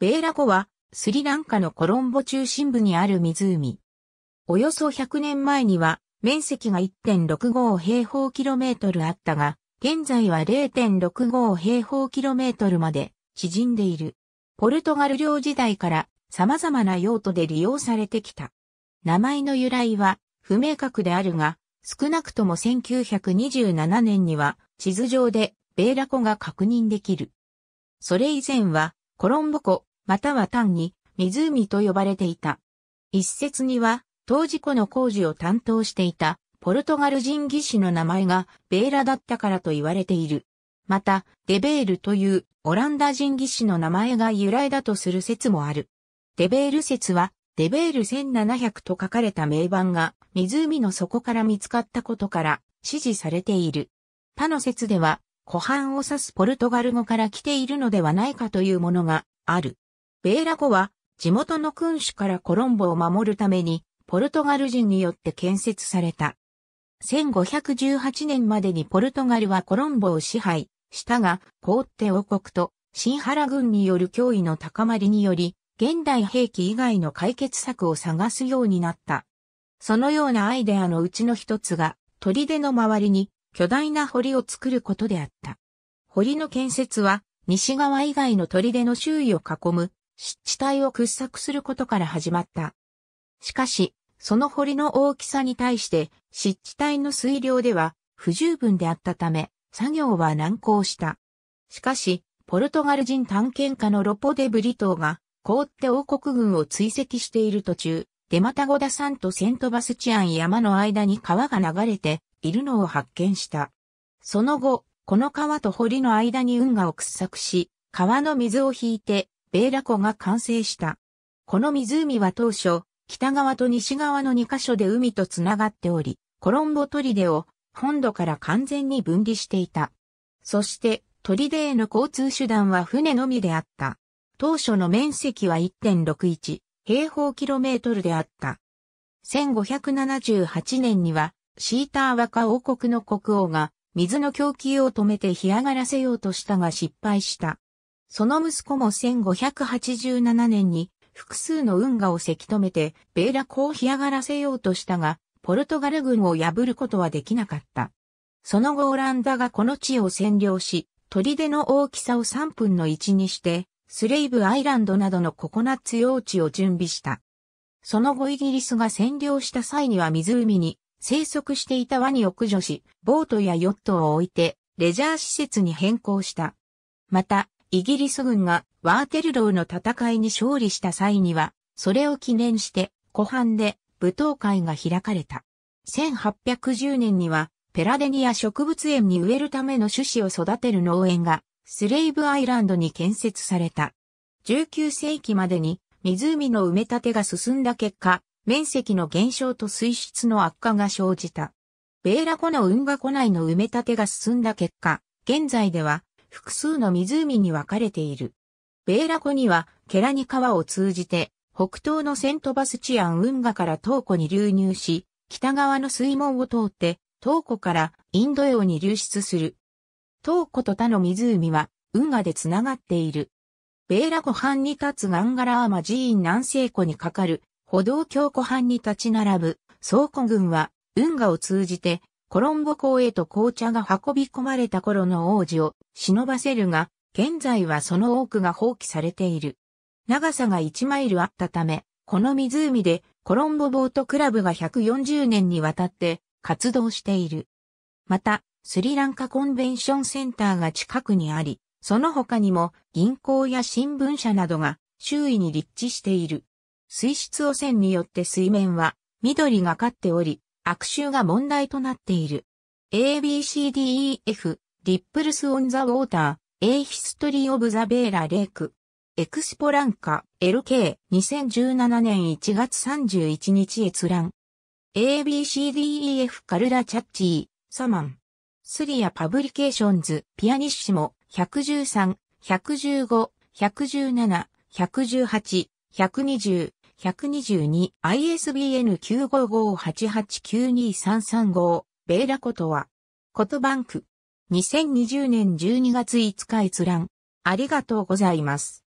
ベーラ湖はスリランカのコロンボ中心部にある湖。およそ100年前には面積が1.65平方キロメートルあったが、現在は0.65平方キロメートルまで縮んでいる。ポルトガル領時代から様々な用途で利用されてきた。名前の由来は不明確であるが、少なくとも1927年には地図上でベーラ湖が確認できる。それ以前はコロンボ湖、または単に湖と呼ばれていた。一説には、当時湖の工事を担当していたポルトガル人技師の名前がベーラだったからと言われている。また、デベールというオランダ人技師の名前が由来だとする説もある。デベール説は、デベール1700と書かれた名板が湖の底から見つかったことから支持されている。他の説では、湖畔を指すポルトガル語から来ているのではないかというものがある。ベーラ湖は地元の君主からコロンボを守るためにポルトガル人によって建設された。1518年までにポルトガルはコロンボを支配したが、凍って王国と新原軍による脅威の高まりにより、現代兵器以外の解決策を探すようになった。そのようなアイデアのうちの一つが、砦の周りに巨大な堀を作ることであった。堀の建設は、西側以外の砦の周囲を囲む湿地帯を掘削することから始まった。しかし、その堀の大きさに対して湿地帯の水量では不十分であったため、作業は難航した。しかし、ポルトガル人探検家のロポデブリ島が、凍って王国軍を追跡している途中、デマタゴダ山とセントバスチアン山の間に川が流れているのを発見した。その後、この川と堀の間に運河を掘削し、川の水を引いてベーラ湖が完成した。この湖は当初、北側と西側の2カ所で海とつながっており、コロンボ砦を本土から完全に分離していた。そして、砦への交通手段は船のみであった。当初の面積は1.61平方キロメートルであった。1578年には、シーター若王国の国王が水の供給を止めて干上がらせようとしたが失敗した。その息子も1587年に複数の運河をせき止めて、ベーラ公を干上がらせようとしたが、ポルトガル軍を破ることはできなかった。その後オランダがこの地を占領し、砦の大きさを3分の1にして、スレイブアイランドなどのココナッツ用地を準備した。その後イギリスが占領した際には湖に生息していたワニを駆除し、ボートやヨットを置いてレジャー施設に変更した。また、イギリス軍がワーテルローの戦いに勝利した際には、それを記念して、湖畔で舞踏会が開かれた。1810年には、ペラデニア植物園に植えるための種子を育てる農園が、スレイブアイランドに建設された。19世紀までに、湖の埋め立てが進んだ結果、面積の減少と水質の悪化が生じた。ベーラ湖の運河湖内の埋め立てが進んだ結果、現在では複数の湖に分かれている。ベーラ湖には、ケラニ川を通じて、北東のセントバスチアン運河から東湖に流入し、北側の水門を通って、東湖からインド洋に流出する。東湖と他の湖は、運河でつながっている。ベーラ湖畔に立つガンガラーマ寺院南西湖にかかる、歩道橋湖畔に立ち並ぶ、倉庫群は、運河を通じて、コロンボ港へと紅茶が運び込まれた頃の王子を忍ばせるが、現在はその多くが放棄されている。長さが1マイルあったため、この湖でコロンボボートクラブが140年にわたって活動している。また、スリランカコンベンションセンターが近くにあり、その他にも銀行や新聞社などが周囲に立地している。水質汚染によって水面は緑がかっており、悪臭が問題となっている。ABCDEF、リップルス・オン・ザ・ウォーター、A History of the Bela Lake。エクスポランカ、LK、2017年1月31日閲覧。ABCDEF カルラ・チャッチー、サマン。スリア・パブリケーションズ、ピアニッシモ、113、115、117、118、120、122ISBN 955-8892-335ベーラコとは、コトバンク。2020年12月5日閲覧。ありがとうございます。